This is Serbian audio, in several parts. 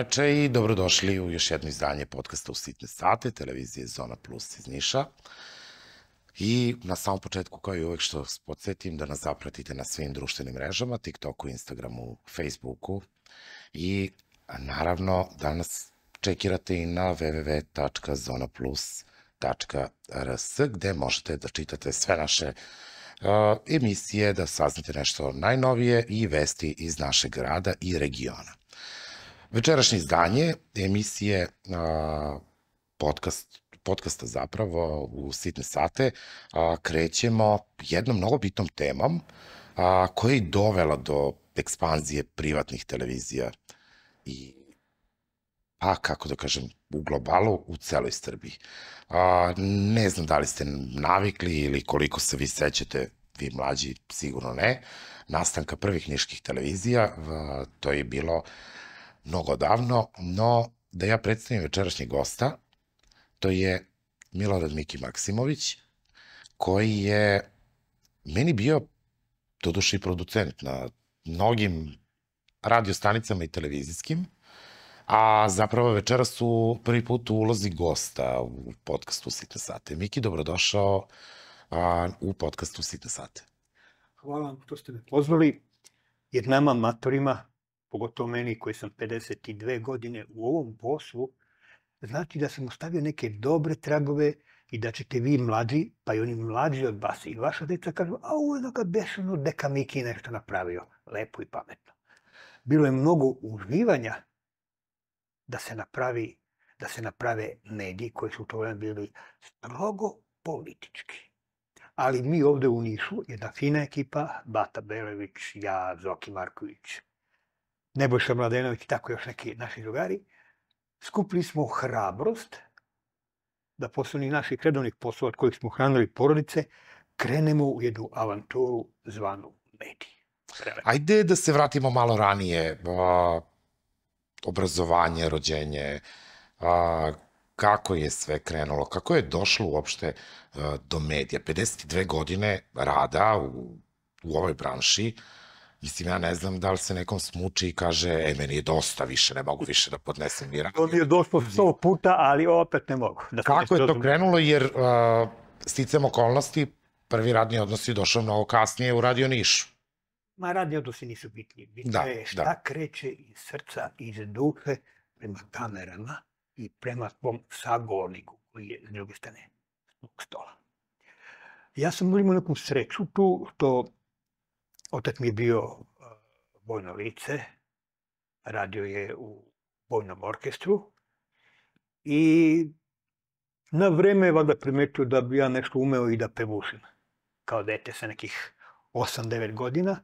veče i dobrodošli u još jedno izdanje podcasta u sitne sate, televizije Zona Plus iz Niša. I na samom početku, kao i uvek što podsjetim, da nas zapratite na svim društvenim mrežama, TikToku, Instagramu, Facebooku i naravno da nas čekirate i na www.zonaplus.rs gde možete da čitate sve naše emisije, da saznate nešto najnovije i vesti iz našeg grada i regiona. Večerašnje izdanje emisije a, podcast, podcasta zapravo u sitne sate a, krećemo jednom mnogo bitnom temom a, koja je dovela do ekspanzije privatnih televizija i pa kako da kažem, u globalu, u celoj Srbiji. A, ne znam da li ste navikli ili koliko se vi sećate, vi mlađi sigurno ne, nastanka prvih niških televizija, a, to je bilo mnogo davno, no da ja predstavim večerašnjeg gosta, to je Milorad Miki Maksimović, koji je meni bio to duši producent na mnogim radiostanicama i televizijskim, a zapravo večera su prvi put u ulozi gosta u podcastu Sitne sate. Miki, dobrodošao a, u podcastu Sitne sate. Hvala vam što ste me pozvali, jer nama matorima pogotovo meni koji sam 52 godine u ovom poslu, znači da sam ostavio neke dobre tragove i da ćete vi mlađi, pa i oni mlađi od vas i vaša deca kažu, a ovo je da besano deka Miki nešto napravio, lepo i pametno. Bilo je mnogo uživanja da se napravi da se naprave mediji koji su u to vreme bili strogo politički. Ali mi ovde u Nišu, jedna fina ekipa, Bata Belević, ja, Zoki Marković, Nebojša Mladenović i tako još neki naši drugari, skupili smo hrabrost da poslovni naših redovnih poslova od kojih smo hranili porodice, krenemo u jednu avanturu zvanu mediji. Ajde da se vratimo malo ranije. A, obrazovanje, rođenje, a, kako je sve krenulo, kako je došlo uopšte a, do medija. 52 godine rada u, u ovoj branši, Mislim, ja ne znam da li se nekom smuči i kaže, e, meni je dosta više, ne mogu više da podnesem ni rad. To mi je došlo sto puta, ali opet ne mogu. Da Kako je to krenulo, jer uh, sticam okolnosti, prvi radni odnos je došao mnogo kasnije u Radio Nišu. Ma radni odnosi nisu bitni. Bitno da, je da. šta da. kreće iz srca, iz duhe, prema kamerama i prema svom sagovorniku koji je s druge strane stola. Ja sam imao neku sreću tu, to Otac mi je bio vojno lice, radio je u vojnom orkestru i na vreme je vada primetio da bi ja nešto umeo i da pevušim. Kao dete sa nekih 8-9 godina.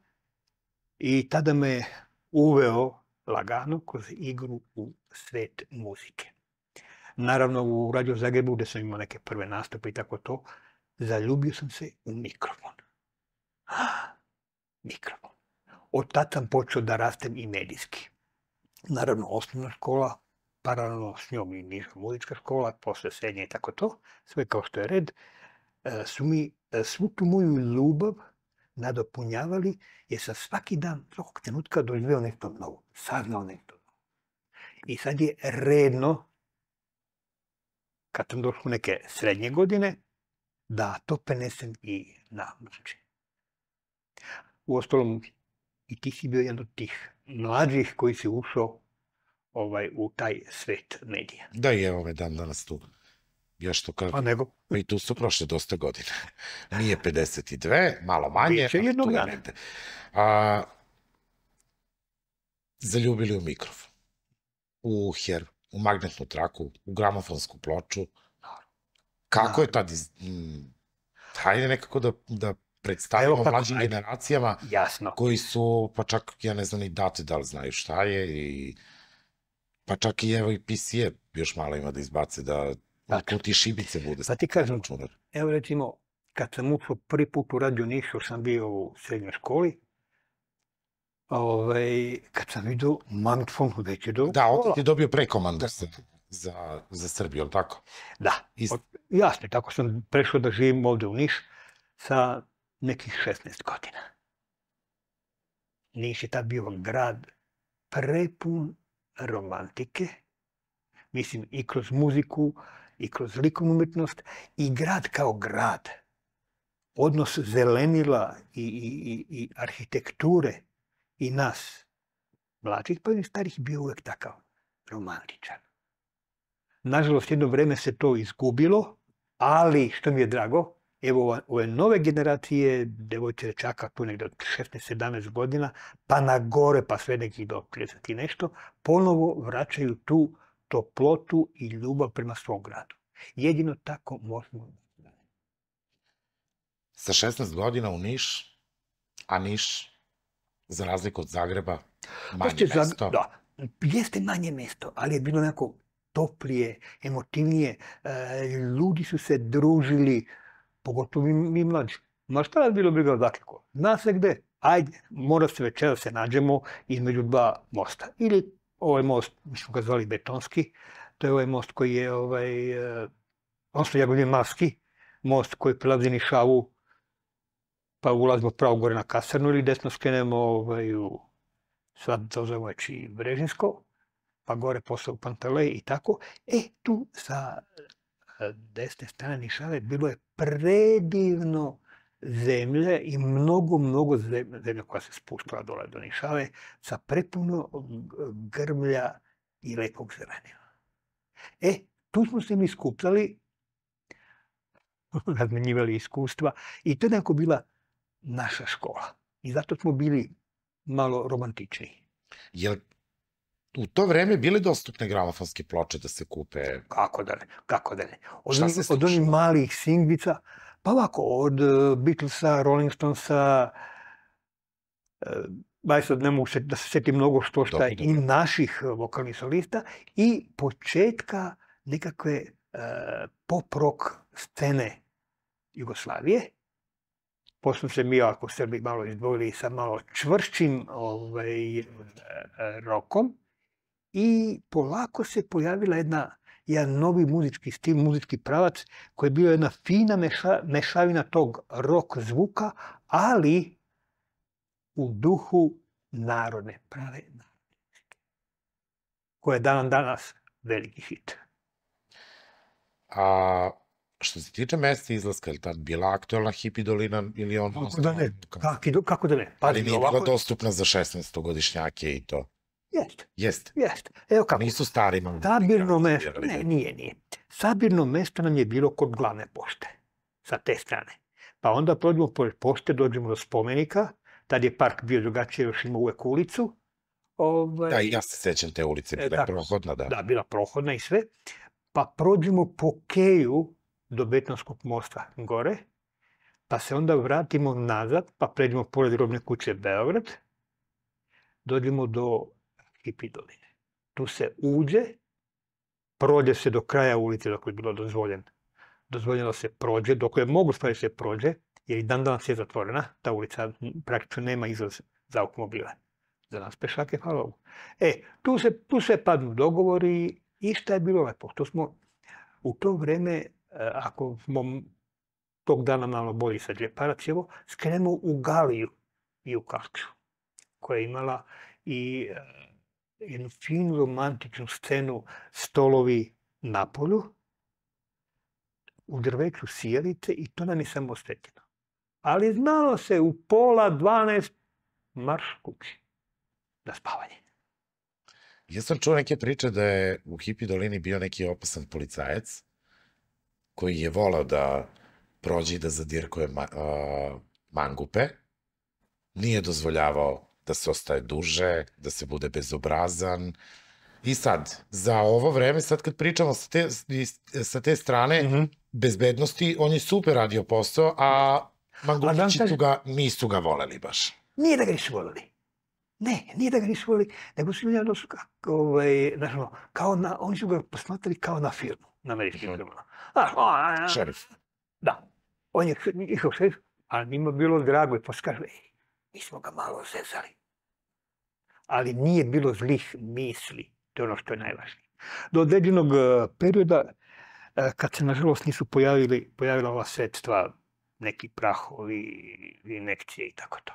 I tada me uveo lagano kroz igru u svet muzike. Naravno, u Radio Zagrebu, gde sam imao neke prve nastupe i tako to, zaljubio sam se u mikrofon mikrofon. Od tad sam počeo da rastem i medijski. Naravno, osnovna škola, paralelno s njom i niža muzička škola, posle srednja i tako to, sve kao što je red, e, su mi e, svu tu moju ljubav nadopunjavali, jer sam svaki dan, svakog trenutka doživio nešto novo, saznao nešto novo. I sad je redno, kad sam došao u neke srednje godine, da to prenesem i na znači. U ostalom, i ti si bio jedan od tih mlađih koji si ušao ovaj, u taj svet medija. Da, i evo me ovaj dan danas tu. Ja što kažem. Pa nego. I tu su prošle dosta godina. Nije 52, malo manje. Biće jednog dana. Je A, zaljubili u mikrofon, u her, u magnetnu traku, u gramofonsku ploču. Kako je tad... Iz... Mm, hajde nekako da, da predstavimo pa, mlađim generacijama Jasno. koji su, pa čak ja ne znam ni date da li znaju šta je i pa čak i evo i PC-e još malo ima da izbace da tu ti šibice bude. Pa ti kažem, čudar. evo recimo, kad sam ušao prvi put u Radio Nišu, sam bio u srednjoj školi, ovaj, kad sam vidio Mamtfon u veće do Da, on ti je da. dobio prekomandu da. za, za Srbiju, ali tako? Da, Ist... jasno, tako sam prešao da živim ovde u Niš sa nekih 16 godina. Niš je tad bio grad prepun romantike, mislim i kroz muziku, i kroz likovnu umjetnost, i grad kao grad. Odnos zelenila i, i, i i arhitekture i nas, mlačih pa i starih, bio uvek takav romantičan. Nažalost, jedno vreme se to izgubilo, ali, što mi je drago, evo ove nove generacije čaka tu nekde od 16-17 godina, pa na gore, pa sve nekih do 30 i nešto, ponovo vraćaju tu toplotu i ljubav prema svom gradu. Jedino tako možemo da Sa 16 godina u Niš, a Niš, za razliku od Zagreba, manje Pošte, mesto. Da, jeste manje mesto, ali je bilo nekako toplije, emotivnije. E, ljudi su se družili, pogotovo mi, mi mlađi. Ma šta nas bilo briga odakle ko? Zna se gde. Ajde, mora se večera da se nađemo između dva mosta. Ili ovaj most, mi smo ga zvali betonski, to je ovaj most koji je, ovaj, eh, odnosno Jagodin Maski, most koji prelazi Nišavu, pa ulazimo pravo gore na kasarnu ili desno skenemo ovaj, u, sad to zovemo Brežinsko, pa gore posle u Pantalej i tako. E, tu sa desne strani šale, bilo je predivno zemlje i mnogo, mnogo zemlje, zemlje koja se spuštala dole do Nišave sa prepuno grmlja i lepog zelenja. E, tu smo se mi skupljali, razmenjivali iskustva i to je nekako bila naša škola. I zato smo bili malo romantični. Jel u to vreme bile dostupne gramofonske ploče da se kupe? Kako da ne, kako da ne. Od, Šta se Od onih malih singvica, pa ovako, od e, Beatlesa, Rolling Stonesa, e, Baj sad ne mogu se, da se seti mnogo što šta dobro, i naših e, vokalnih solista i početka nekakve uh, e, pop-rock scene Jugoslavije. Posledno se mi, ako Srbi, malo izdvojili sa malo čvršćim ovaj, rokom i polako se pojavila jedna jedan novi muzički stil, muzički pravac koji je bio jedna fina meša, mešavina tog rock zvuka, ali u duhu narodne, prave narodne koja je dan danas veliki hit. A što se tiče mesta izlaska, je li tad bila aktualna hipidolina dolina ili on... Kako da ne, kako, kako da ne. Pa, ali nije ovako... dostupna za 16-godišnjake i to. Jest. Jest. Jest. Evo kako. Nisu stari imam. Sabirno mesto, ne, nije, nije. Sabirno mesto nam je bilo kod glavne pošte, sa te strane. Pa onda prođemo pored pošte, dođemo do spomenika, tad je park bio drugačije, još ima uvek ulicu. Ove... Da, ja se sećam te ulice, bila je prohodna, da. Da, bila prohodna i sve. Pa prođemo po keju do Betonskog mosta gore, pa se onda vratimo nazad, pa pređemo pored robne kuće Beograd, dođemo do i pidoline. Tu se uđe, prođe se do kraja ulice dok je bilo dozvoljen. Dozvoljeno se prođe, dok je mogu stvari se prođe, jer i dan danas je zatvorena, ta ulica praktično nema izlaz za automobile. Za nas pešake, hvala Bogu. E, tu se, tu se padnu dogovori i šta je bilo lepo. To smo u to vreme, e, ako smo tog dana malo bolji sa Džeparacijevo, skrenemo u Galiju i u Kaču, koja je imala i e, jednu finu romantičnu scenu stolovi na polju, u drveću sjelice i to nam je samo osvetljeno. Ali znalo se u pola 12 marš kući na spavanje. Ja sam čuo neke priče da je u Hipi dolini bio neki opasan policajac koji je volao da prođe i da zadirkuje ma, uh, mangupe. Nije dozvoljavao da se ostaje duže, da se bude bezobrazan. I sad, za ovo vreme, sad kad pričamo sa te, sa te strane mm -hmm. bezbednosti, on je super radio posao, a Mangulići su ga, nisu ga voleli baš. Nije da ga nisu voleli. Ne, nije da ga nisu voleli, nego su ljudi su kako, ovaj, znaš, kao na, oni su ga posmatrali kao na firmu, na američkim mm. firmama. o, a, a, šerif. Da, on je njihov šerif, ali njima bilo drago i ej, mi smo ga malo zezali ali nije bilo zlih misli. To je ono što je najvažnije. Do određenog e, perioda, e, kad se nažalost nisu pojavili, pojavila ova sredstva, neki prahovi, inekcije i tako to.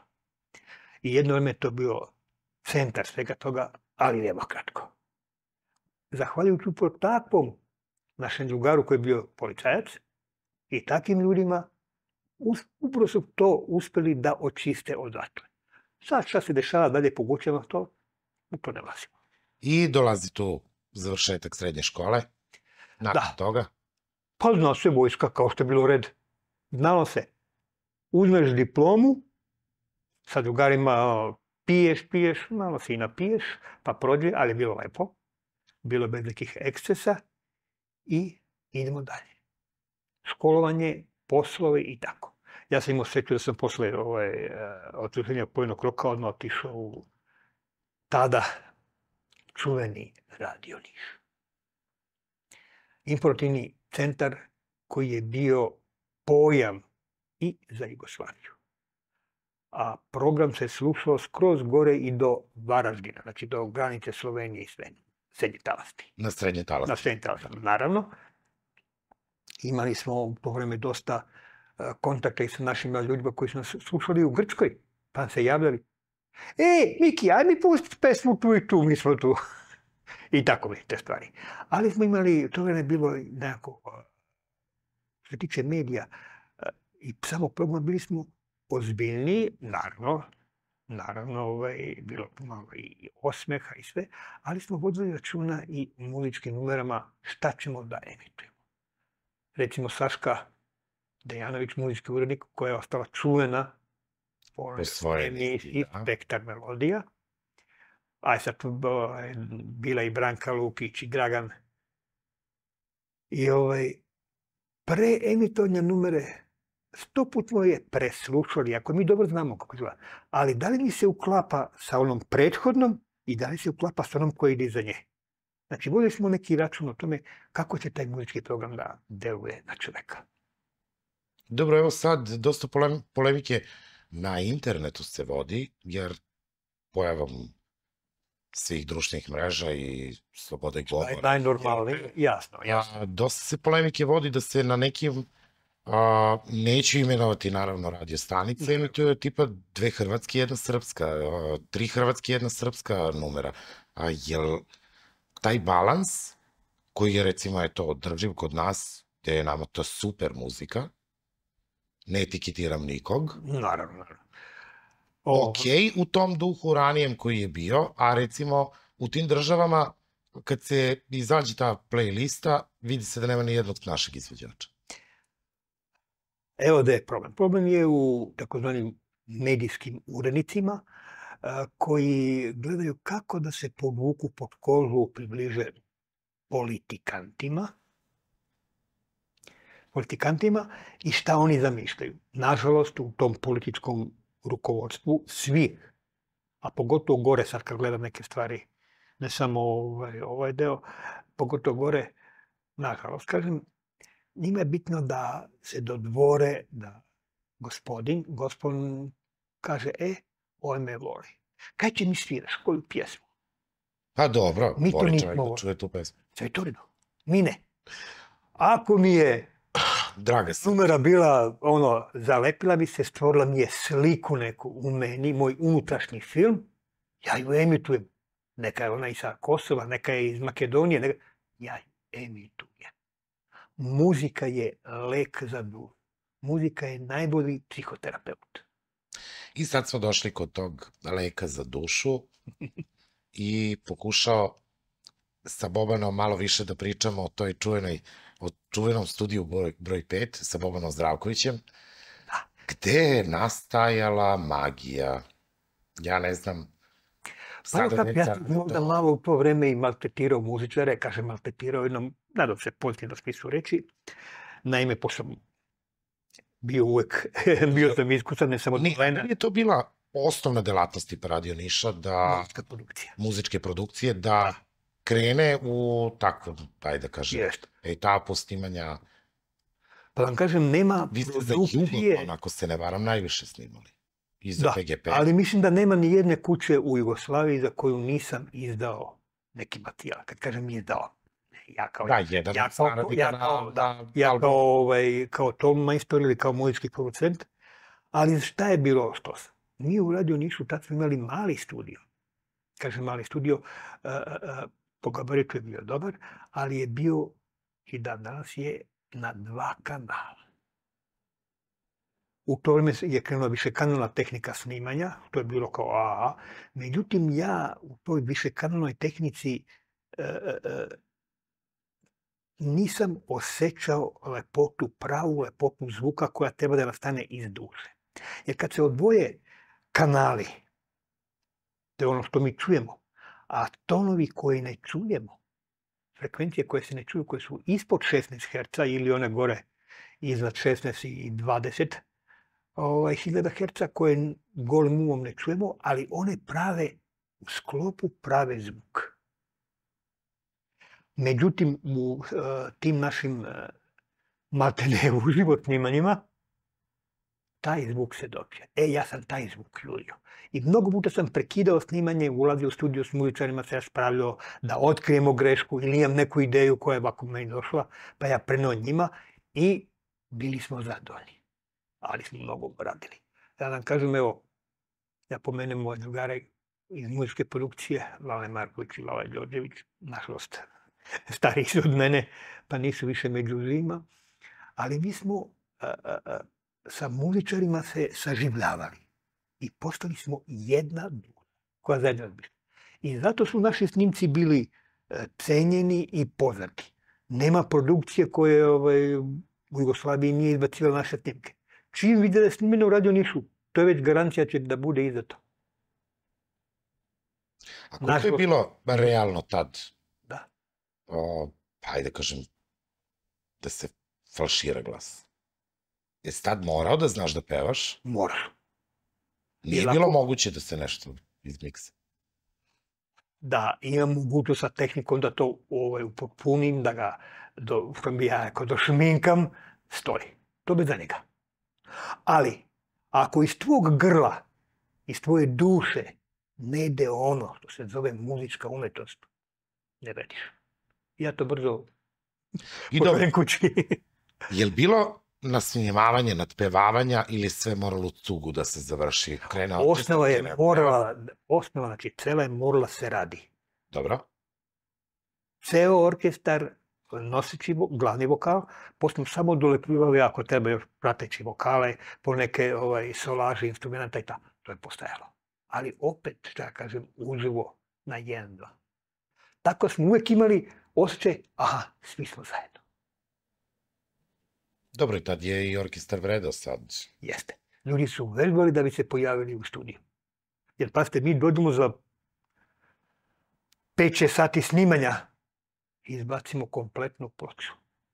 I jedno vreme je to bio centar svega toga, ali kratko. Zahvaljujući upor takvom našem drugaru koji je bio policajac i takim ljudima, upravo su to uspeli da očiste odatle. Sad šta se dešava dalje po kućama, to u to ne ulazimo. I dolazi tu završetak srednje škole, nakon da. toga? Pa zna se vojska, kao što je bilo red. Znalo se, uzmeš diplomu, sa drugarima piješ, piješ, malo se i napiješ, pa prođe, ali je bilo lepo. Bilo bez nekih ekscesa i idemo dalje. Školovanje, poslovi i tako ja sam imao sreću da sam posle ovaj, eh, otkrivenja pojnog roka odmah otišao u tada čuveni radio Niš. Informativni centar koji je bio pojam i za Jugoslaviju. A program se slušao skroz gore i do Varaždina, znači do granice Slovenije i Svenije srednje talasti. Na srednje talasti. Na srednje talasti, naravno. Imali smo u to vreme dosta kontakte i sa našim ljudima koji su nas slušali u Grčkoj, pa se javljali. E, Miki, aj mi pusti pesmu tu i tu, mi smo tu. I tako mi te stvari. Ali smo imali, to je bilo nekako, što tiče medija, i samo problem bili smo ozbiljni, naravno, naravno, ovaj, bilo malo i osmeha i sve, ali smo vodili računa i muzičkim numerama šta ćemo da emitujemo. Recimo, Saška Dejanović, muzički urednik, koja je ostala čuvena po emisiji da. Spektar melodija. A sad ovaj, bila i Branka Lukić i Dragan. I ovaj, pre emitovanja numere sto put smo je preslušali, ako mi dobro znamo kako je Ali da li mi se uklapa sa onom prethodnom i da li se uklapa sa onom koji ide iza nje? Znači, vodili smo neki račun o tome kako će taj muzički program da deluje na čoveka. Dobro, evo sad, dosta polemike na internetu se vodi, jer pojavom svih društvenih mreža i slobode znači, govora. Naj, najnormalnije, jasno, jasno. A, dosta se polemike vodi da se na nekim, a, neću imenovati naravno radio stanice, je tipa dve hrvatske, jedna srpska, a, tri hrvatske, jedna srpska numera. A, jel taj balans koji je recimo je to održiv kod nas, gde je nama to super muzika, ne etiketiram nikog. Naravno, naravno. Ok, u tom duhu ranijem koji je bio, a recimo u tim državama kad se izađe ta playlista, vidi se da nema ni jednog našeg izvođača. Evo da je problem. Problem je u takozvanim medijskim urednicima koji gledaju kako da se povuku pod kožu približe politikantima, politikantima i šta oni zamišljaju. Nažalost, u tom političkom rukovodstvu svi, a pogotovo gore, sad kad gledam neke stvari, ne samo ovaj, ovaj deo, pogotovo gore, nažalost, kažem, njima je bitno da se dodvore, da gospodin, gospodin kaže, e, ovo me voli. Kaj će mi sviraš, koju pjesmu? Pa dobro, mi voli čovjek da čuje tu pjesmu. Sve to Mi ne. Ako mi je draga sam. Numera bila, ono, zalepila mi se, stvorila mi je sliku neku u meni, moj unutrašnji film, ja ju emitujem. Neka je ona i sa Kosova, neka je iz Makedonije, neka... ja ju emitujem. Muzika je lek za dušu. Muzika je najbolji psihoterapeut. I sad smo došli kod tog leka za dušu i pokušao sa Bobanom malo više da pričamo o toj čuvenoj o čuvenom studiju broj, broj 5 sa Bobanom Zdravkovićem, da. gde je nastajala magija? Ja ne znam, Pa je kako ja da Lavo u to vreme i maltretirao muzičare, kažem maltretirao jednom, nadam se pozitivno smislu reći. Naime, pošto bio uvek, bio sam iskusan, ne samo... Nije, plena. nije to bila osnovna delatnost tipa Radio Niša, da... Muzička produkcija. Muzičke produkcije, da... da krene u takvu, ajde da kažem, Ješta. E, etapu snimanja. Pa da vam kažem, nema Vi ste da produkcije... za Jugoton, onako se ne varam, najviše snimali. I za da, PGP. ali mislim da nema ni jedne kuće u Jugoslaviji za koju nisam izdao neki materijal. Kad kažem je dao, ja kao... Da, jedan ja kao, ja da kao, da, ja kao, ovaj, kao tom majstor ili kao muzički producent. Ali šta je bilo što sam? Nije u Radio Nišu, tad smo imali mali studio. Kažem mali studio, uh, uh, po gabaritu je bio dobar, ali je bio i dan danas je na dva kanala. U to vreme je krenula više kanalna tehnika snimanja, to je bilo kao AA. Međutim, ja u toj više kanalnoj tehnici e, e, e, nisam osjećao lepotu, pravu lepotu zvuka koja treba da nastane iz duše. Jer kad se odvoje kanali, to je ono što mi čujemo, a tonovi koje ne čujemo, frekvencije koje se ne čuju, koje su ispod 16 Hz ili one gore iznad 16 i 20 ovaj, 1000 Hz koje golim umom ne čujemo, ali one prave u sklopu prave zvuk. Međutim, u uh, tim našim uh, maltene u životnim njima, taj zvuk se dobije. E, ja sam taj zvuk ljulio i mnogo puta sam prekidao snimanje i ulazio u studiju s muzičarima, se ja spravljao da otkrijemo grešku ili imam neku ideju koja je ovako meni došla, pa ja prenao njima i bili smo zadovoljni. Ali smo mnogo radili. Ja vam kažem, evo, ja pomenem moje drugare iz muzičke produkcije, Lale Marković i Lale Đorđević, našlost stariji su od mene, pa nisu više među zima, ali mi smo a, a, a, sa muzičarima se saživljavali i postali smo jedna druga koja zajedno razmišlja. I zato su naši snimci bili e, cenjeni i poznati. Nema produkcije koje ovaj, u Jugoslaviji nije izbacila naše snimke. Čim vide da je snimeno u radio nišu, to je već garancija će da bude i to. A koliko Našlo... je bilo realno tad? Da. O, pa ajde da kažem, da se falšira glas. Jesi tad morao da znaš da pevaš? Morao. Nije bilo bilo moguće da se nešto izmiksa. Da, imam mogućnost sa tehnikom da to ovaj, upopunim, da ga, do, što bi ja ako došminkam, stoji. To za njega. Ali, ako iz tvog grla, iz tvoje duše, ne ide ono što se zove muzička umetnost, ne vrediš. Ja to brzo I dobro. kući. Jel bilo na snimavanje, nadpevavanja ili sve moralo u cugu da se završi? Krena osnova da je da morala, osnova, znači cela je morala se radi. Dobro. Ceo orkestar, noseći glavni vokal, posle samo dolepljivali ako treba još prateći vokale, po neke ovaj, solaže, instrumenta i ta. To je postajalo. Ali opet, šta ja kažem, uživo na jedan, dva. Tako smo uvek imali osjećaj, aha, svi smo zajedno. Dobro, i tad je i orkestar vredao sad. Jeste. Ljudi su vežbali da bi se pojavili u studiju. Jer, pazite, mi dođemo za 5-6 sati snimanja i izbacimo kompletnu ploču.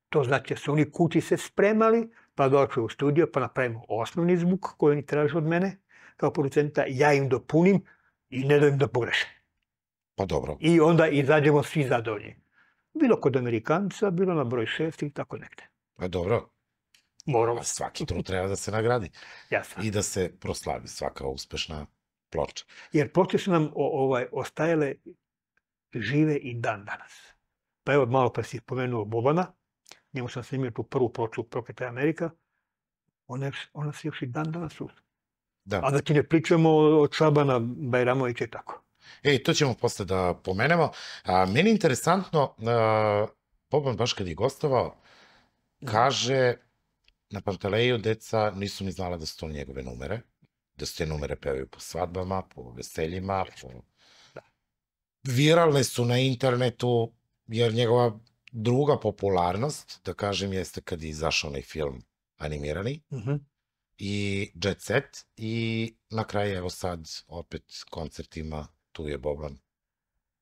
To znači da su oni kući se spremali, pa dođu u studio, pa napravimo osnovni zvuk koji oni traže od mene kao producenta, ja im dopunim i ne da da pogreše. Pa dobro. I onda izađemo svi zadovoljni. Bilo kod Amerikanca, bilo na broj šest ili tako nekde. Pa dobro. Moramo. Svaki to treba da se nagradi. Jasno. I da se proslavi svaka uspešna ploča. Jer ploče su nam ovaj, ostajale žive i dan danas. Pa evo, malo pre pa si spomenuo Bobana, njemu sam snimio tu prvu ploču Proketa Amerika, ona, ona se još i dan danas uzme. Da. A ti znači ne pričamo o Čabana, Bajramovića i tako. E, to ćemo posle da pomenemo. A, meni je interesantno, a, Boban baš kad je gostovao, da. kaže Na Pantaleju deca nisu ni znala da su to njegove numere, da su te numere pevaju po svadbama, po veseljima, po... Da. Viralne su na internetu, jer njegova druga popularnost, da kažem, jeste kad je izašao onaj film animirani, uh mhm. -huh. i Jet Set, i na kraju, evo sad, opet koncertima, tu je Boban.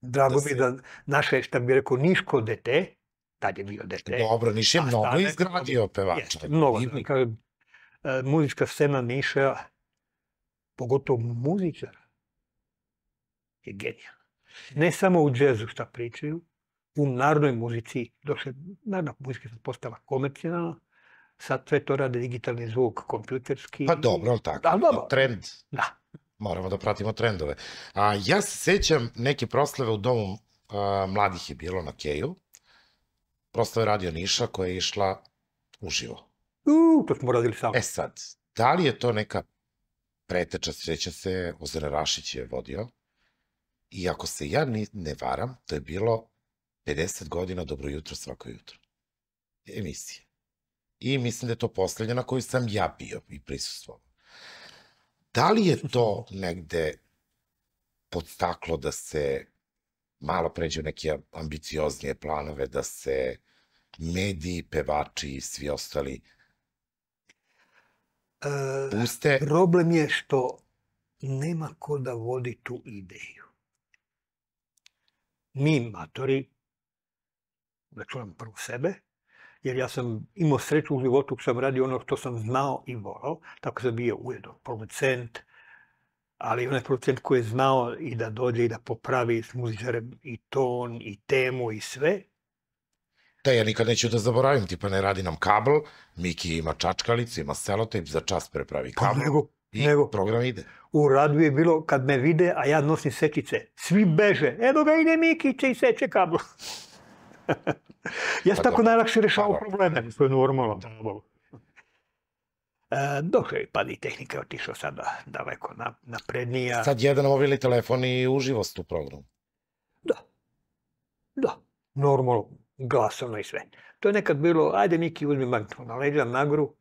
Drago da mi se... da naše, šta bi rekao, niško dete, tad je bio dete. Dobro, Niš je mnogo izgradio pevača. mnogo. I... Ka, e, muzička scena Niša, pogotovo muzičara, je genijalna. Ne samo u džezu šta pričaju, u narodnoj muzici, došle, narodna muzika sad postala komercijalna, sad sve to rade digitalni zvuk, kompjuterski. Pa dobro, ali tako, ali dobro. trend. Da. Moramo da pratimo trendove. A, ja se sećam neke proslave u domu a, mladih je bilo na Keju, je Radio Niša koja je išla uživo. U, to smo radili sami. E sad, da li je to neka preteča, sreća se, Ozira Rašić je vodio, i ako se ja ne varam, to je bilo 50 godina Dobro jutro svako jutro. Emisije. I mislim da je to poslednja na koju sam ja bio i prisustvovao. Da li je to negde podstaklo da se malo pređe u neke ambicioznije planove da se mediji, pevači i svi ostali e, puste. E, problem je što nema ko da vodi tu ideju. Mi, matori, računam da prvo sebe, jer ja sam imao sreću u životu, sam radio ono što sam znao i volao, tako sam bio ujedno producent, ali onaj producent koji je znao i da dođe i da popravi s muzičarem i ton i temu i sve. Da, ja nikad neću da zaboravim, tipa ne radi nam kabel, Miki ima čačkalicu, ima selotip, za čas prepravi pa kabel. Pa nego, I nego, program ide. U radu je bilo kad me vide, a ja nosim sekice. Svi beže. Evo ga ide će i seče kabel. ja sam pa tako najlakše rešavao probleme, to je normalno. Da, da, da. E, dok je pa i tehnika otišao sada daleko na, naprednija. Sad jedan mobilni telefon i uživost u programu. Da. Da. Normalno, glasovno i sve. To je nekad bilo, ajde Miki uzmi magnetofon, na leđa nagru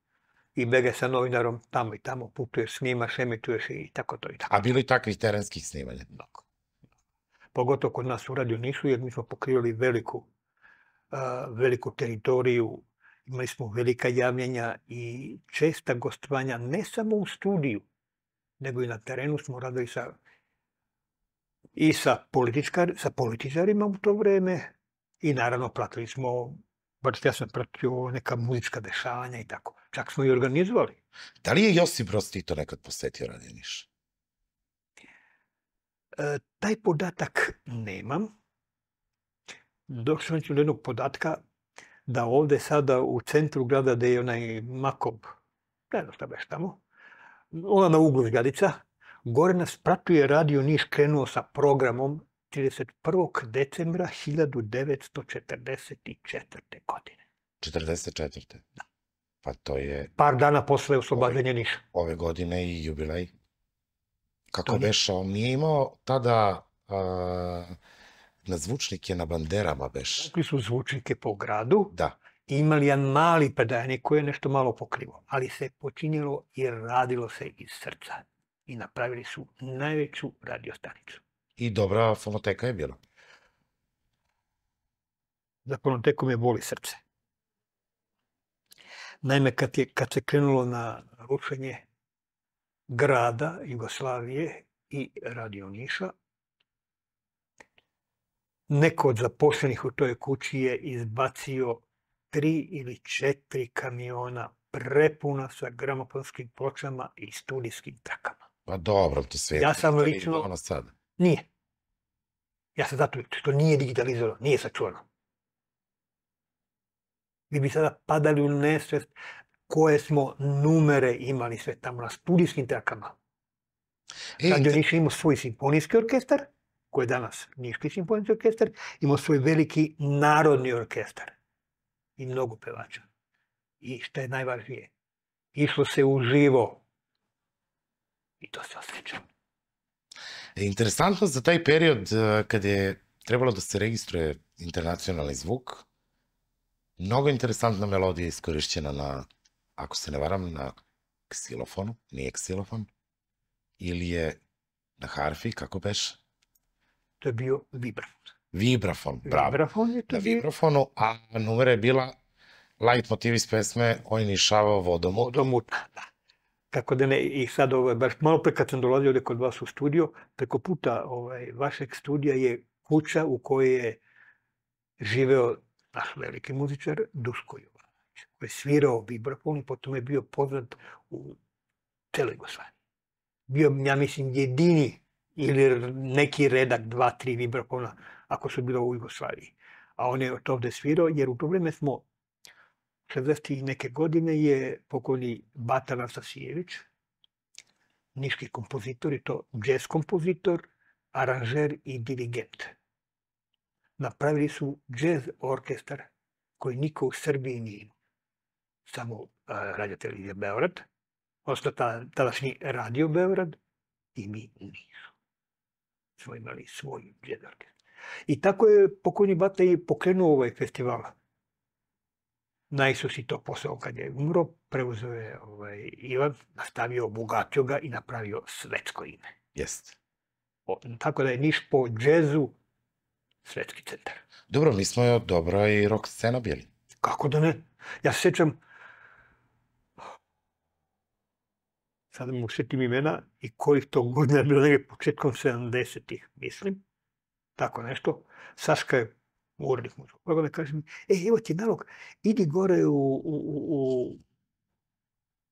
i bega sa novinarom tamo i tamo, putuješ, snimaš, emituješ i tako to i tako. A bilo i takvih terenskih snimanja? Da. Pogotovo kod nas u radiju nisu, jer mi smo pokrivali veliku, uh, veliku teritoriju Imali smo velika javljanja i česta gostovanja, ne samo u studiju, nego i na terenu smo radili sa, i sa, sa političarima u to vreme i naravno pratili smo, bar ja sam pratio neka muzička dešavanja i tako. Čak smo i organizovali. Da li je Josip Broz Tito nekad posetio Radiniš? E, taj podatak nemam. Došao sam do jednog podatka da ovde sada u centru grada gde je onaj makob, ne znam šta već tamo, ona na uglu zgadica, gore nas pratuje radio Niš krenuo sa programom 31. decembra 1944. godine. 44. Da. Pa to je... Par dana posle oslobađanja Niša. Ove godine i jubilej. Kako to on nije imao tada... Uh, na zvučnike na banderama beš. Rekli su zvučnike po gradu. Da. I imali jedan mali predajenik koji je nešto malo pokrivo. Ali se počinjelo i radilo se iz srca. I napravili su najveću radiostanicu. I dobra fonoteka je bila. Za fonotekom je boli srce. Naime, kad, je, kad se krenulo na rušenje grada Jugoslavije i radio Niša, neko od zaposlenih u toj kući je izbacio tri ili četiri kamiona prepuna sa gramofonskim pločama i studijskim trakama. Pa dobro, to sve... Ja sam lično... Ono sad. Nije. Ja sam zato što nije digitalizovano, nije sačuvano. Mi bi sada padali u nesvest koje smo numere imali sve tamo na studijskim trakama. E, Kad je te... imao svoj simfonijski orkestar, koji je danas Niški simfonijski orkestar, imao svoj veliki narodni orkestar i mnogo pevača. I što je najvažnije, išlo se u živo. I to se osjeća. E, interesantno za taj period e, kad je trebalo da se registruje internacionalni zvuk, mnogo interesantna melodija iskorišćena na, ako se ne varam, na ksilofonu, nije ksilofon, ili je na harfi, kako beš? to je bio vibrafon. Vibrafon, bravo. Vibrafon je to Na bio... vibrafonu, a numera je bila light motiv iz pesme Oj nišavao vodom. Vodom utna, da, da. Tako da ne, i sad ovaj, baš malo pre kad sam dolazio ovde kod vas u studio, preko puta ovaj, vašeg studija je kuća u kojoj je živeo naš veliki muzičar Dusko Jovanović, koji je svirao vibrafon i potom je bio poznat u celoj Bio, ja mislim, jedini ili neki redak, dva, tri vibrafona, ako su bilo u Jugoslaviji. A on je to ovde svirao, jer u to vreme smo 60. neke godine je pokojni Bata Nastasijević, niški kompozitor, i to jazz kompozitor, aranžer i dirigent. Napravili su jazz orkestar koji niko u Srbiji nije Samo uh, radio televizija Beograd, odnosno tadašnji radio Beograd i mi nismo smo imali svoj džez orkestar. I tako je pokojni Bata i pokrenuo ovaj festival. Na Isus i to posao kad je umro, preuzeo je ovaj, Ivan, nastavio, obogatio ga i napravio svetsko ime. Jeste. Tako da je Niš po džezu svetski centar. Dobro, mi smo jo dobro i rock scena bili. Kako da ne? Ja se sećam, sad mu setim imena i kojih to godina je bilo negdje početkom 70-ih, mislim, tako nešto. Saška je urednik muzičkog Kako da kaže mi, e, evo ti nalog, idi gore u, u, u,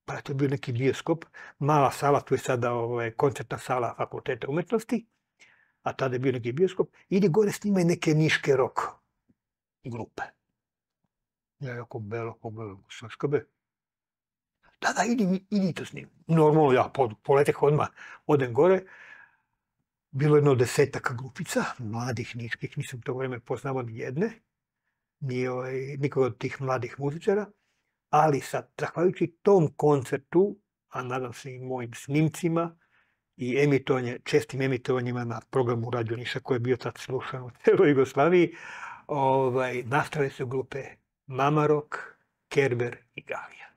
pa je to bio neki bioskop, mala sala, tu je sada ovaj, koncertna sala fakulteta umetnosti, a tada je bio neki bioskop, idi gore snimaj neke niške rok grupe. Ja jako belo, kako belo, Saška be, da, da, idi, idite s njim. Normalno ja poletek odmah, odem gore. Bilo je jedno desetaka glupica, mladih, niških, nisam to vrijeme poznao ni jedne, ni ovaj, nikog od tih mladih muzičara. Ali sad, zahvaljujući tom koncertu, a nadam se i mojim snimcima i emitovanje, čestim emitovanjima na programu Radio Niša koji je bio tad slušan u cijeloj Jugoslaviji, ovaj, nastale su grupe Mamarok, Kerber i Gavija.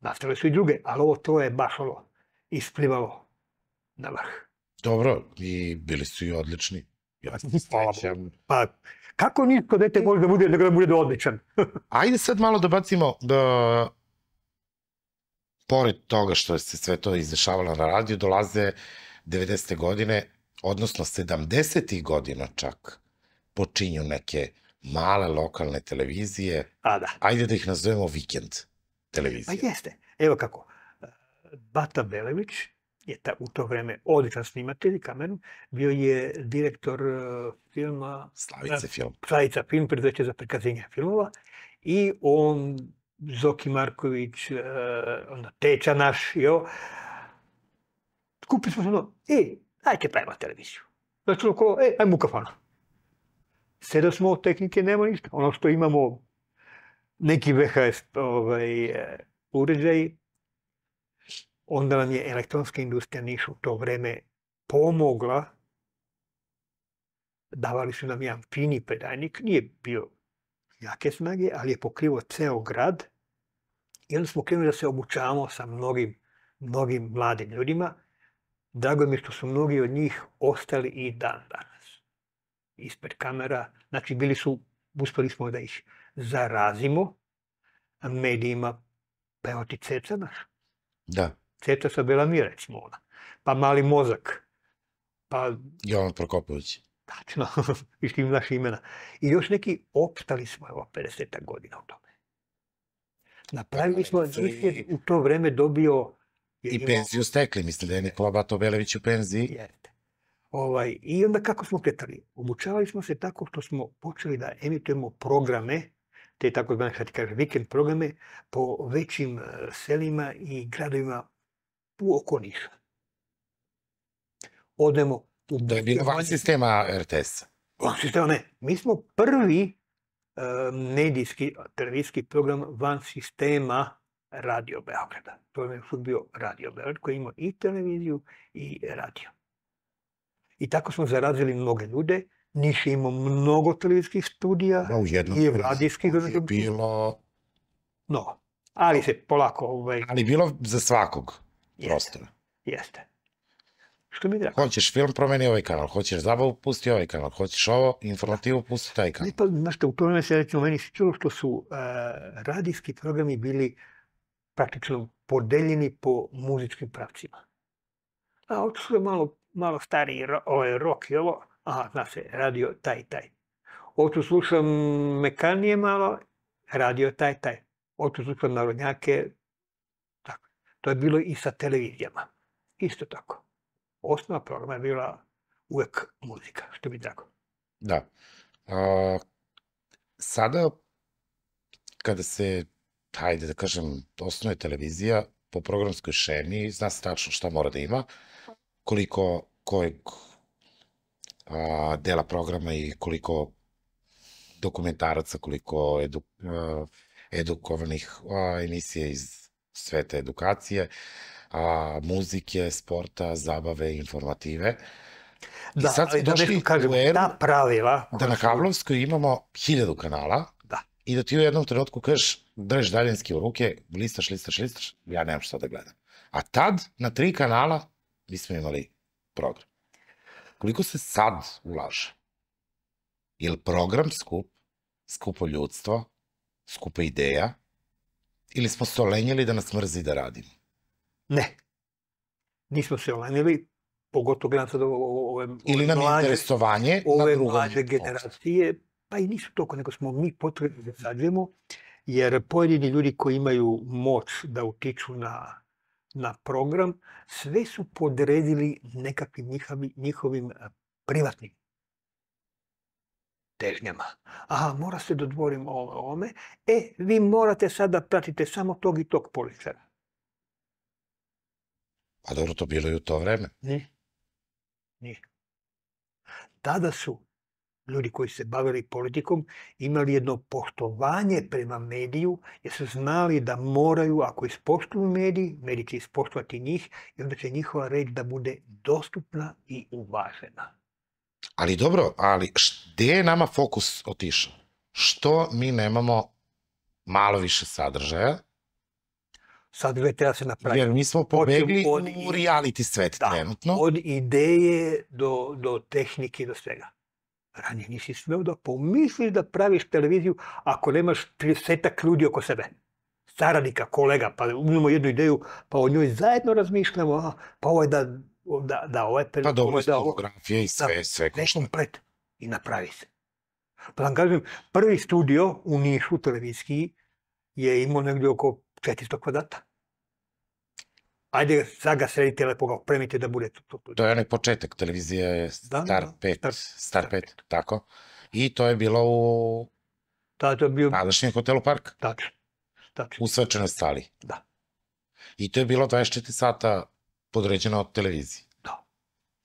Nastale su i druge, ali ovo to je baš ono, isplivalo na vrh. Dobro, i bili su i odlični. Ja se Pa, kako nisko dete može da bude, nego da bude da odličan? Ajde sad malo da bacimo da pored toga što se sve to izdešavalo na radiju, dolaze 90. godine, odnosno 70. godina čak, počinju neke male lokalne televizije. A da. Ajde da ih nazovemo vikend televizija. Pa jeste. Evo kako. E, Bata Belević je ta, u to vreme odličan snimatelj, kameru, bio je direktor uh, filma... Slavice e, film. Slavica film, predveće za prikazivanje filmova. I on, Zoki Marković, uh, onda Teča naš, jo. Kupili smo se ono, e, dajte pravimo televiziju. Znači, ono, e, ajmo u kafanu. Sedao smo, tehnike nema ništa. Ono što imamo neki VHS ovaj, uređaj, onda nam je elektronska industrija Niš u to vreme pomogla. Davali su nam jedan fini predajnik, nije bio jake snage, ali je pokrivo ceo grad. I onda smo krenuli da se obučavamo sa mnogim, mnogim mladim ljudima. Drago mi što su mnogi od njih ostali i dan danas. Ispred kamera, znači bili su, uspeli smo da ih zarazimo medijima, pa evo ti ceca naš. Da. Ceca Sabela mi, recimo ona. Pa mali mozak. Pa... Jovan Prokopović. Tačno, i tim naš imena. I još neki opstali smo, evo, 50 godina u tome. Napravili smo, njih je u to vreme dobio... I penziju stekli, misli da je Nikola Bato Belević u penziji. Jeste. Ovaj, I onda kako smo kretali? Obučavali smo se tako što smo počeli da emitujemo programe te takozvane, što ti kažem, vikend programe po većim e, selima i gradovima u okoliša. Odemo... U... Da je bilo van sistema RTS-a. Van sistema ne. Mi smo prvi e, medijski, televizijski program van sistema Radio Beograda. To je fut bio Radio Beograd koji imao i televiziju i radio. I tako smo zarazili mnoge ljude Niš je imao mnogo televizijskih studija no, u jednom i radijskih. Je bilo... No, ali se polako... Ovaj... Ali bilo za svakog jeste, prostora. Jeste. Što mi je drago. Hoćeš film, promeni ovaj kanal. Hoćeš zabavu, pusti ovaj kanal. Hoćeš ovo, informativu, pusti taj kanal. Ne, pa, znaš te, u tome vreme se, recimo, meni se čulo što su uh, radijski programi bili praktično podeljeni po muzičkim pravcima. A otišlo je malo, malo stariji ro, ovaj, rock i ovo, a zna se, radio taj, taj. Oću slušam mekanije malo, radio taj, taj. Oću slušam narodnjake, tako. To je bilo i sa televizijama. Isto tako. Osnova programa je bila uvek muzika, što bi drago. Da. A, sada, kada se, hajde da kažem, je televizija, po programskoj šemi, zna se tačno šta mora da ima, koliko kojeg a, dela programa i koliko dokumentaraca, koliko edu, uh, edukovanih uh, emisija iz sveta edukacije, a, muzike, sporta, zabave, informative. Da, I sad da nešto kažem, eru da pravila, da na Kavlovskoj imamo hiljadu kanala da. i da ti u jednom trenutku kažeš, držiš daljinski u ruke, listaš, listaš, listaš, ja nemam šta da gledam. A tad, na tri kanala, mi smo imali program. Koliko se sad ulaže? Je li program skup? Skupo ljudstvo? Skupa ideja? Ili smo se olenjili da nas mrzi da radimo? Ne. Nismo se olenjili, pogotovo gledam sad ove, ove Ili nam mlađe, interesovanje ove na drugom mlađe generacije, pa i nisu toliko, nego smo mi potrebni da sađujemo, jer pojedini ljudi koji imaju moć da utiču na na program, sve su podredili nekakvim njihovi, njihovim e, privatnim težnjama. Aha, mora se dodvorim da ovome. E, vi morate sada da pratite samo tog i tog policara. Pa dobro, to bilo i u to vreme. Nije. Nije. Tada su ljudi koji se bavili politikom, imali jedno poštovanje prema mediju, jer su znali da moraju, ako ispoštuju mediji, mediji će ispoštovati njih i onda će njihova reč da bude dostupna i uvažena. Ali dobro, ali gde je nama fokus otišao? Što mi nemamo malo više sadržaja? Sadržaj treba se napraviti. Jer mi smo pobegli od, u reality svet da, trenutno. Od ideje do, do tehnike, do svega. Ranije nisi smeo da pomisliš da praviš televiziju ako nemaš 30 ljudi oko sebe saradnika, kolega, pa imamo jednu ideju, pa o njoj zajedno razmišljamo, a, pa ovo je da, da, da ovo je... Per, pa dobro, da, fotografije i sve, da sve. Da, komplet i napravi se. Pa da vam kažem, prvi studio u Nišu televiziji je imao negdje oko 400 kvadrata ajde sad ga sredite lepo, ga opremite da bude to. To, to. to je onaj početak, televizija da, je da, Star da, da, 5, Star, Star 5, 5, tako. I to je bilo u... Da, to je bio... Tadašnjem hotelu Park. Tačno. Tačno. U svečanoj stali. Da. I to je bilo 24 sata podređeno od televizije. Da.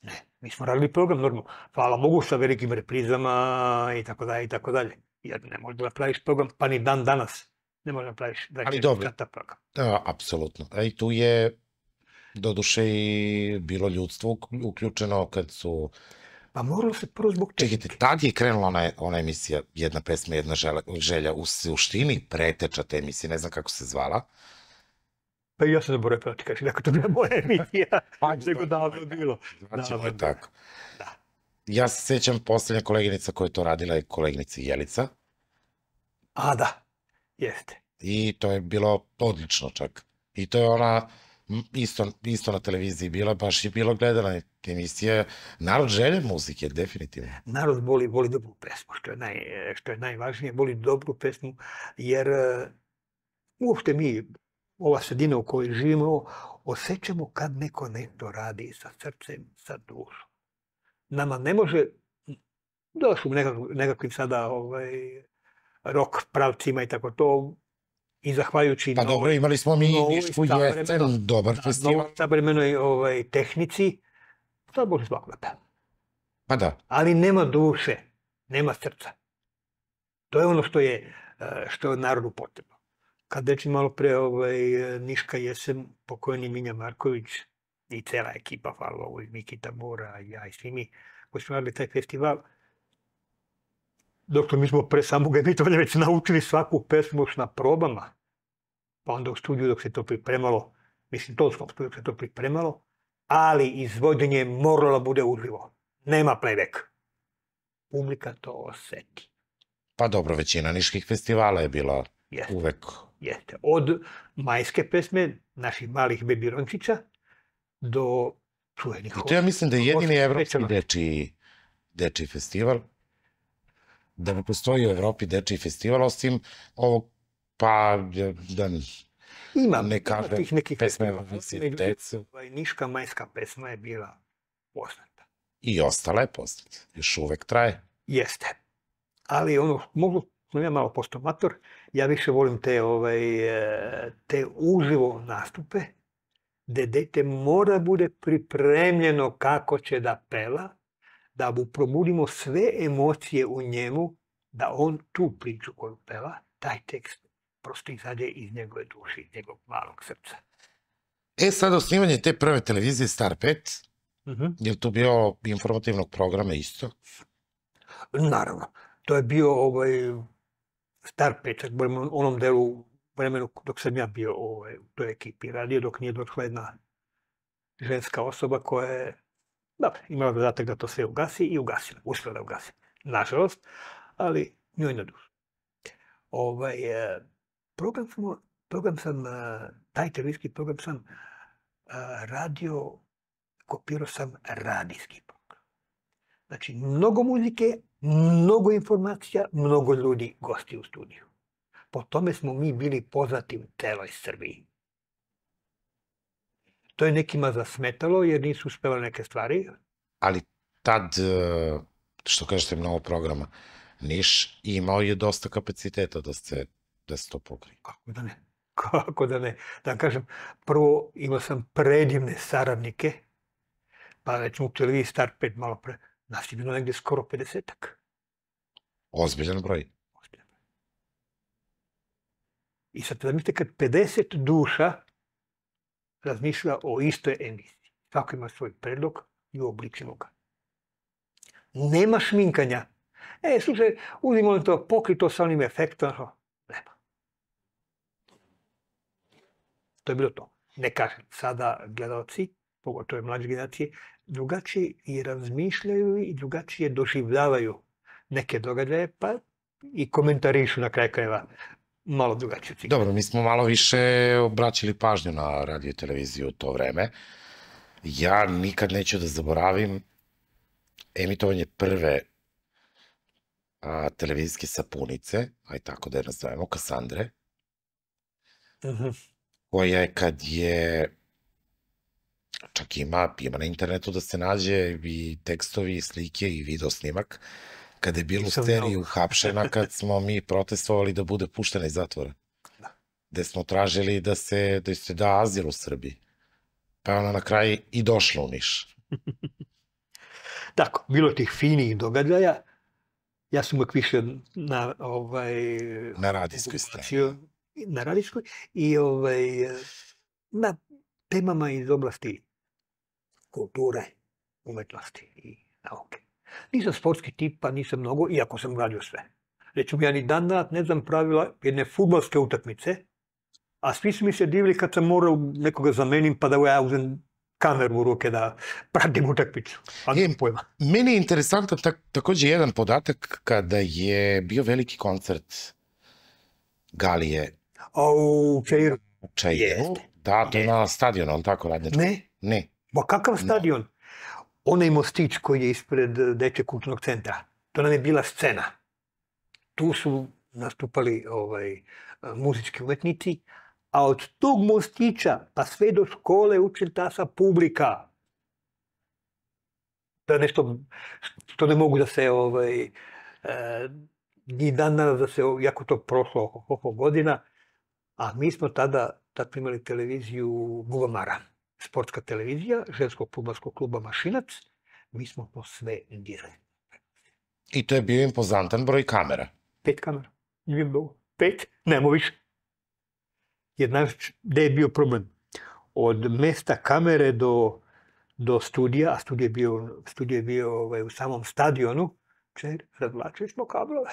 Ne, mi smo radili program, normalno. Hvala Bogu sa velikim reprizama i tako dalje i tako dalje. Jer ne možeš da praviš program, pa ni dan danas ne možeš da praviš 24 sata program. Da, apsolutno. E, I tu je Doduše i bilo ljudstvo uključeno kad su... Pa moralo se prvo zbog čega. Čekajte, tad je krenula ona, ona emisija Jedna pesma, jedna želja, želja u suštini preteča te emisije, ne znam kako se zvala. Pa ja sam zaboravio prati kaži, dakle to bila moja emisija, pa, nego davno da, bilo. Znači, davno. je tako. Da. Ja se sećam, poslednja koleginica koja je to radila je koleginica Jelica. A da, jeste. I to je bilo odlično čak. I to je ona isto, isto na televiziji bila, baš je bilo gledana emisija. Narod želje muzike, definitivno. Narod voli, voli dobru pesmu, što je, naj, što je najvažnije, voli dobru pesmu, jer e, uopšte mi, ova sredina u kojoj živimo, osjećamo kad neko nešto radi sa srcem, sa dušom. Nama ne može, došlo nekakvim, nekakvim sada ovaj, rok pravcima i tako to, i zahvaljujući... Pa dobro, imali smo mi Nišku jesen, dobar da, festival. Savremenoj ovaj, tehnici, to je Boris Blagodat. Pa da. Ali nema duše, nema srca. To je ono što je, eh, što je narodu potrebno. Kad reći malo pre ovaj, Niška jesen, pokojni Minja Marković i cela ekipa, hvala Bogu, Mikita Mora, ja i svi mi, koji smo radili taj festival, Dokle mi smo pre samog emitovanja već naučili svaku pesmu još na probama, pa onda u studiju dok se to pripremalo, mislim tonskom studiju dok se to pripremalo, ali izvođenje moralo bude uživo. Nema playback. Publika to oseti. Pa dobro, većina niških festivala je bila Jeste. uvek. Jeste. Od majske pesme, naših malih bebirončića, do čuvenih... I to ja mislim da je jedini evropski dečiji, dečiji festival da ne postoji u Evropi dečiji festival, osim ovog, pa, da ne, Ima, ne kažem, ima tih nekih pesme decu. Ovaj, Niška majska pesma je bila poznata. I ostala je poznata, još uvek traje. Jeste. Ali ono, mogu, no ja malo postomator, mator, ja više volim te, ovaj, e, te uživo nastupe, gde dete mora bude pripremljeno kako će da pela, da mu promulimo sve emocije u njemu, da on tu priču koju peva, taj tekst, prosto izađe iz njegove duše, iz njegovog malog srca. E, sad osnivanje te prve televizije Star 5, uh -huh. je li to bio informativnog programa isto? Naravno. To je bio ovaj, Star 5, u onom delu vremenu dok sam ja bio ovaj, u toj ekipi radio, dok nije došla jedna ženska osoba koja je Dobro, da, imala zadatak da to sve ugasi i ugasila. Uspela da ugasi. Nažalost, ali njoj na dušu. Ovaj, e, program, smo, program sam, e, taj televizijski program sam e, radio, kopirao sam radijski program. Znači, mnogo muzike, mnogo informacija, mnogo ljudi gosti u studiju. Po tome smo mi bili poznati u celoj Srbiji. To je nekima zasmetalo jer nisu uspevali neke stvari. Ali tad, e, što kažete, mnogo programa, Niš imao je dosta kapaciteta da se, da se to pokri. Kako da ne? Kako da ne? Da kažem, prvo imao sam predivne saradnike, pa recimo u televiziji Star 5 malo pre, nas je bilo negde skoro 50-ak. Ozbiljan broj. Ozbiljan broj. I sad da mislite kad 50 duša razmišlja o istoj emisiji. Svako ima svoj predlog i uobličimo ga. Nema šminkanja. E, slušaj, uzimo to pokrito sa onim efektom. Nema. To je bilo to. Ne kažem, sada gledalci, pogotovo mlađe generacije, drugačije i razmišljaju i drugačije doživljavaju neke događaje, pa i komentarišu na kraj krajeva malo drugačiju cifru. Dobro, mi smo malo više obraćali pažnju na radio i televiziju u to vreme. Ja nikad neću da zaboravim emitovanje prve a, televizijske sapunice, aj tako da je nazovemo, Kasandre, uh mhm. -huh. koja je kad je čak ima, ima na internetu da se nađe i tekstovi, i slike i video snimak kada je bilo seriju hapšena, kad smo mi protestovali da bude puštena iz zatvora. Da. Gde smo tražili da se, da se da azil u Srbiji. Pa je ona na kraju i došla u Niš. Tako, bilo tih finih događaja. Ja sam uvek više na... Ovaj, na radijskoj strani. Na radijskoj i ovaj, na temama iz oblasti kulture, umetnosti i nauke. Nisam sportski tip, pa nisam mnogo, iako sam radio sve. Rećemo, ja ni dan danas ne znam pravila jedne futbalske utakmice, a svi su mi se divili kad sam morao nekoga zamenim pa da ja uzem kameru u ruke da pratim utakmicu. Pa nijem e, pojma. Meni je interesantan tak, takođe jedan podatak kada je bio veliki koncert Galije. O, u Čairu. U Čairu. Jeste. Da, to je na stadionu, ali tako radničko? Ne. Ne. Ma kakav stadion? No onaj mostić koji je ispred eh, Deče kulturnog centra. To nam je bila scena. Tu su nastupali ovaj, eh, muzički umetnici, a od tog mostića pa sve do škole sa publika. To je nešto što ne mogu da se ovaj, e, ni dan danas da se, jako to prošlo oko, oko godina, a mi smo tada, tad primali televiziju Guvamara sportska televizija ženskog futbolskog kluba Mašinac, mi smo to sve direktno. I to je bio impozantan broj kamera. Pet kamera. Ljubim Bogu. Pet, nemo više. Jer znaš gde je bio problem? Od mesta kamere do, do studija, a studij je bio, studij je bio ovaj, u samom stadionu, čer, razvlačili smo kablove.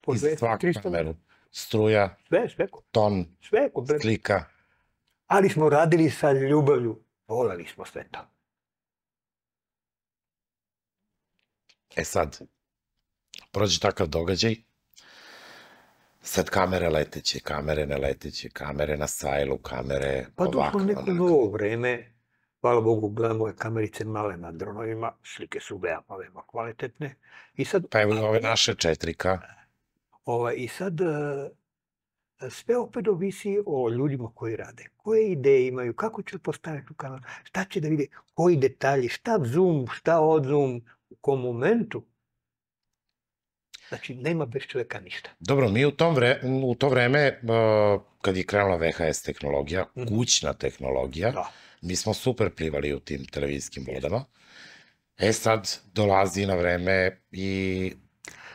Po Iz svake kamere. Struja, sve, sve, ton, sve, slika ali smo radili sa ljubavlju. Volali smo sve to. E sad, prođe takav događaj, sad kamere leteće, kamere ne leteće, kamere na sajlu, kamere pa ovako. Pa došlo neko onako. novo vreme, hvala Bogu, gledamo je kamerice male na dronovima, slike su veoma, veoma kvalitetne. I sad, pa evo ove naše 4K. Ovaj, I sad, eh, sve opet ovisi o ljudima koji rade. Koje ideje imaju, kako će postaviti u kanal, šta će da vide, koji detalji, šta zoom, šta odzoom, u kom momentu. Znači, nema bez čoveka ništa. Dobro, mi u, tom vre, u to vreme, kad je krenula VHS tehnologija, mm. kućna tehnologija, da. mi smo super plivali u tim televizijskim vodama. E sad dolazi na vreme i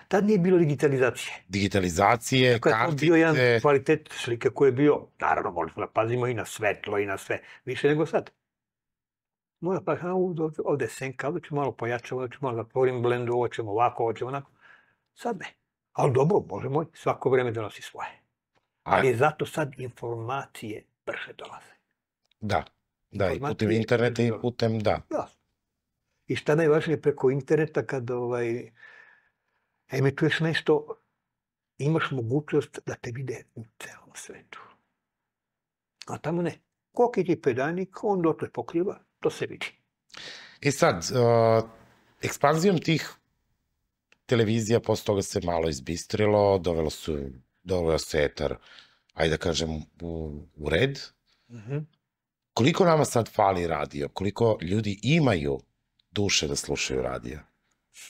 Tad nije bilo digitalizacije. Digitalizacije, Tako kartice... Tako je to bio jedan kvalitet slike koji je bio, naravno, morali smo da pazimo i na svetlo i na sve, više nego sad. Moja pa, ha, ovde, ovde je senka, ovde ću malo pojačati, ovde ću malo da porim blendu, ovo ćemo ovako, ovo ćemo onako. Sad ne. Ali dobro, bože moj, svako vreme donosi da svoje. Ali zato sad informacije brže dolaze. Da, da, i putem interneta i putem, da. Da. I šta najvažnije preko interneta kad ovaj, Naime, to još nešto, imaš mogućnost da te vide u celom svetu. A tamo ne. Koliki ti pedanik, on dotle pokriva, to se vidi. E sad, uh, ekspanzijom tih televizija, posle toga se malo izbistrilo, dovelo su, dovelo se etar, ajde da kažem, u, u red. Mm -hmm. Koliko nama sad fali radio? Koliko ljudi imaju duše da slušaju radio?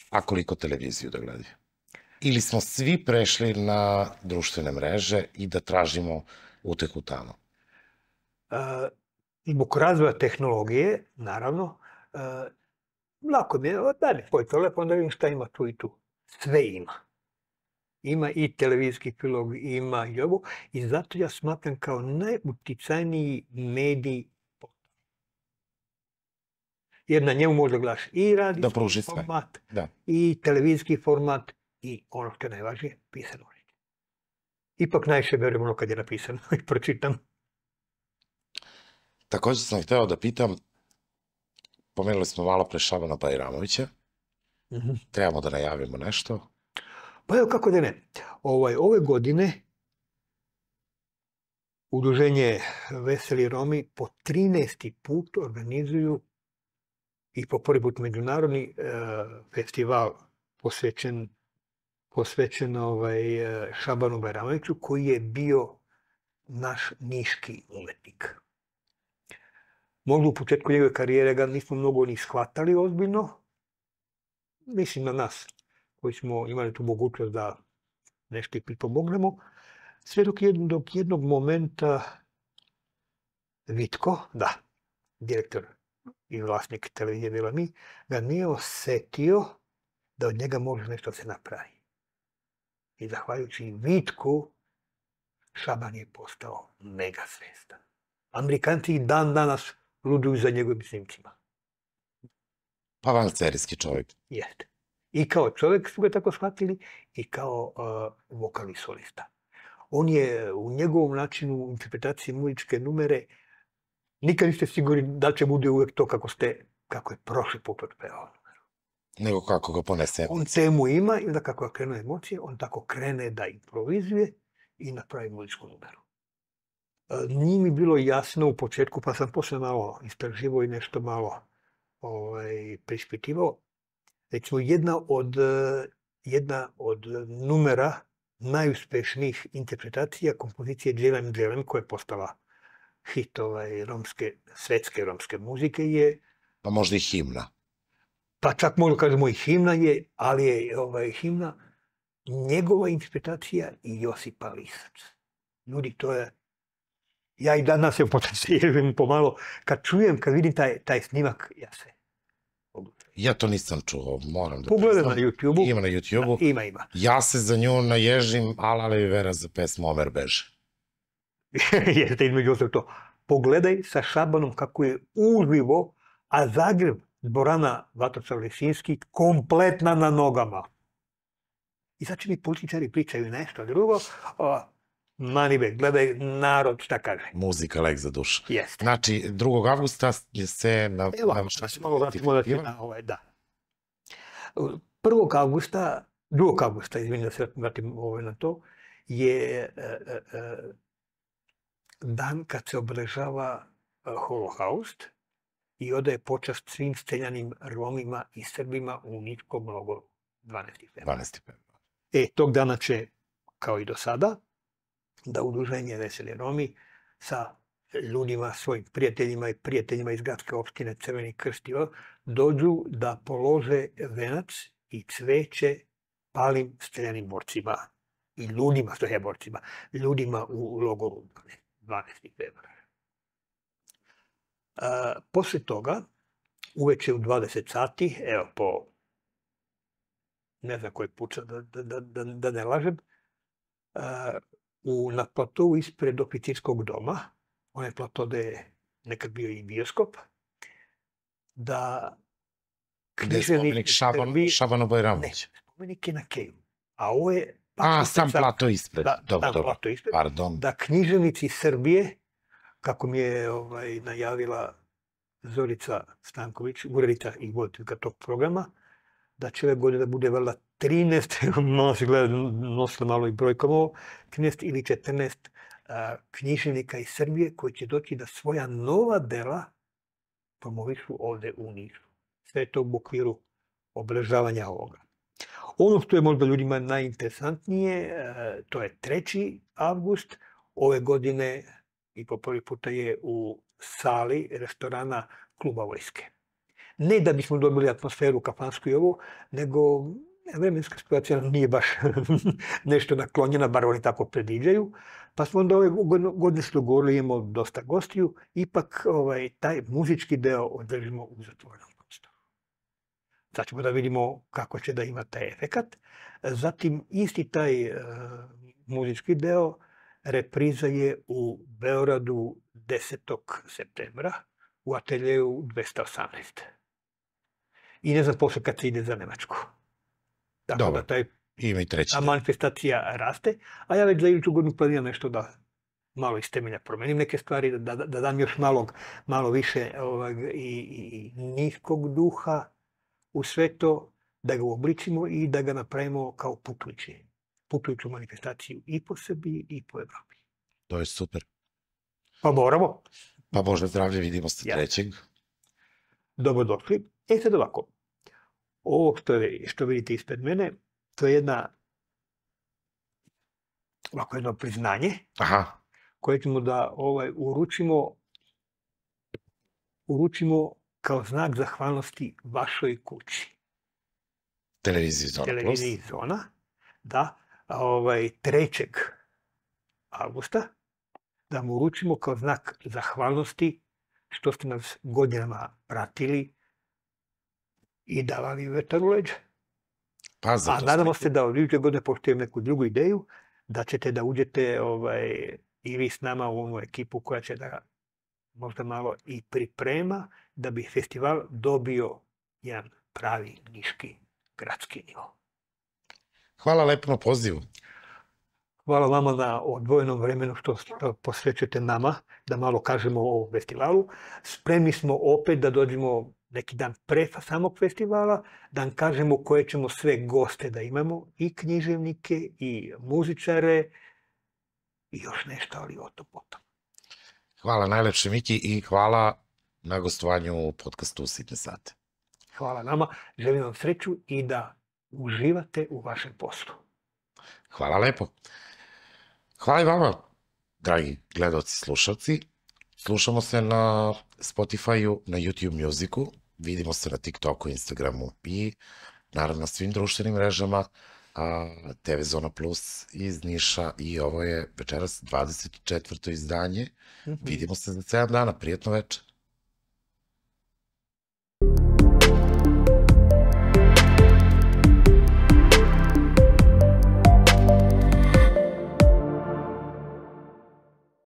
A koliko televiziju da gledaju? ili smo svi prešli na društvene mreže i da tražimo uteku tamo? Uh, zbog razvoja tehnologije, naravno, uh, lako mi je, daj mi svoj telefon da vidim šta ima tu i tu. Sve ima. Ima i televizijski prilog, ima i ovo. I zato ja smatram kao najuticajniji medij jer na njemu da gledaš i radijski da format, da. i televizijski format, i ono što je najvažnije, pisano reč. Ipak najviše verujem ono kad je napisano i pročitam. Takođe sam hteo da pitam, pomenuli smo malo pre Šabana Bajramovića, pa mm -hmm. trebamo da najavimo nešto. Pa evo kako da ne. Ovaj, ove godine Udruženje Veseli Romi po 13. put organizuju i po prvi put međunarodni e, festival posvećen posvećena ovaj, e, Šabanu Bajramoviću, koji je bio naš niški umetnik. Možda u početku njegove karijere ga nismo mnogo ni shvatali ozbiljno. Mislim na nas, koji smo imali tu mogućnost da nešto pripomognemo. Sve dok, jednog, dok jednog momenta Vitko, da, direktor i vlasnik televizije Bila Mi, ga nije osetio da od njega može nešto da se napravi i zahvaljujući Vitku, Šaban je postao mega svestan. Amerikanci i dan danas luduju za njegovim snimcima. Pa cerijski čovjek. Jeste. I kao čovjek su ga tako shvatili i kao uh, vokalni solista. On je u njegovom načinu interpretacije muzičke numere nikad niste sigurni da će bude uvek to kako ste, kako je prošli put pevao. Nego kako ga ponese. On temu ima i onda kako ga krenu emocije, on tako krene da improvizuje i napravi muzičku numeru. E, nije mi bilo jasno u početku, pa sam posle malo istraživo i nešto malo ovaj, prispitivao. Recimo, jedna od, e, jedna od numera najuspešnijih interpretacija kompozicije Dželem Dželem, koja je postala hit ovaj, romske, svetske romske muzike, je... Pa možda i himna pa čak možda kažemo i himna je, ali je ovaj, himna njegova interpretacija i Josipa Lisac. Ljudi, to je, ja i danas se potencijevim pomalo, kad čujem, kad vidim taj, taj snimak, ja se Ja to nisam čuo, moram da Pogledam na YouTube-u. Ima na YouTube-u. Da, ima, ima. Ja se za nju naježim, ala le vera za pesmu Omer beže. Jeste između ostalo to. Pogledaj sa Šabanom kako je uživo, a Zagreb dvorana Vatoslav Lisinski kompletna na nogama. I sad će mi političari pričaju nešto drugo. O, be, gledaj narod šta kaže. Muzika lek za dušu. Jeste. Znači, 2. avgusta se... Na, Evo, na, šta ćemo malo vratimo da se na ovaj, da. 1. avgusta, 2. avgusta, izvinim da se vratim ovaj na to, je e, e, e dan kad se obrežava e, holokaust i odaje počast svim streljanim Romima i Srbima u Ničkom logoru 12. februara. 12. februara. E, tog dana će, kao i do sada, da udruženje Veseli Romi sa ljudima, svojim prijateljima i prijateljima iz gradske opštine Crveni krstiva, dođu da polože venac i cveće palim streljanim borcima i ljudima, što je borcima, ljudima u logoru 12. februara. Posle toga, uveče u 20 sati, evo po ne znam koji puča da, da, da, da, da ne lažem, u, na platovu ispred oficirskog doma, onaj plato da je nekad bio i bioskop, da književni... Gde je spomenik Šaban, Šabanu Ne, spomenik je na Keju. A ovo je... Pa, A, sam plato ispred. Da, dobro, sam dobro, plato ispred. Pardon. Da književnici Srbije kako mi je ovaj, najavila Zorica Stanković, urednica i voditeljka tog programa, da će ove godine da bude vrla 13, malo se gleda, nosila malo i brojkom ovo, 13 ili 14 a, književnika iz Srbije koji će doći da svoja nova dela promovišu ovde u Nišu. Sve to u okviru obeležavanja ovoga. Ono što je možda ljudima najinteresantnije, a, e, to je 3. avgust, ove godine i po prvi puta je u sali restorana kluba vojske. Ne da bismo dobili atmosferu kafansku i ovo, nego vremenska situacija nije baš nešto naklonjena, bar oni tako predviđaju. Pa smo onda ove godine što govorili imamo dosta gostiju, ipak ovaj, taj muzički deo održimo u zatvorenom prostoru. Sad ćemo da vidimo kako će da ima taj efekat. Zatim, isti taj uh, muzički deo Repriza je u Beoradu 10. septembra u ateljeju 218. I ne znam posle kad se ide za Nemačku. Dakle, Dobro, da taj ima i treći. A manifestacija raste, a ja već za iliču godinu planiram nešto da malo iz temelja promenim neke stvari, da, da, da dam još malog, malo više ovog, ovaj, i, i, niskog duha u sve to, da ga uobličimo i da ga napravimo kao putući putujuću manifestaciju i po Srbiji i po Evropi. To je super. Pa moramo. Pa možda zdravlje vidimo ja. trećeg. Dobro došli. E sad ovako, ovo što, je, što vidite ispred mene, to je jedna ovako jedno priznanje Aha. koje ćemo da ovaj, uručimo uručimo kao znak zahvalnosti vašoj kući. Televiziji Zona Televiziji Plus. Zona, da ovaj, 3. augusta da mu uručimo kao znak zahvalnosti što ste nas godinama pratili i davali vetar u leđe. Pa, A nadamo se da od iduće godine, pošto imam neku drugu ideju, da ćete da uđete ovaj, i vi s nama u onu ekipu koja će da možda malo i priprema da bi festival dobio jedan pravi niški gradski nivo. Hvala lepo na pozivu. Hvala vama na odvojenom vremenu što posvećujete nama, da malo kažemo o festivalu. Spremni smo opet da dođemo neki dan pre samog festivala, da vam kažemo koje ćemo sve goste da imamo, i književnike, i muzičare, i još nešto, ali o to potom. Hvala najlepše, Miki, i hvala na gostovanju u podcastu Sitne sate. Hvala nama, želim vam sreću i da uživate u vašem poslu. Hvala lepo. Hvala i vama, dragi i slušalci. Slušamo se na Spotify-u, na YouTube Musicu, vidimo se na TikToku, Instagramu i naravno na svim društvenim mrežama a, TV Zona Plus iz Niša i ovo je večeras 24. izdanje. Mm -hmm. Vidimo se za 7 dana, prijetno večer.